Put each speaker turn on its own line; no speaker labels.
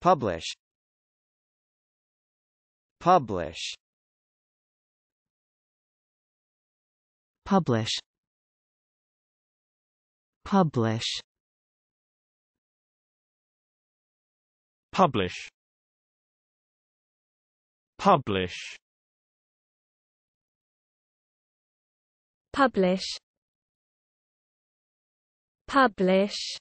Publish Publish Publish Publish Publish Publish Publish Publish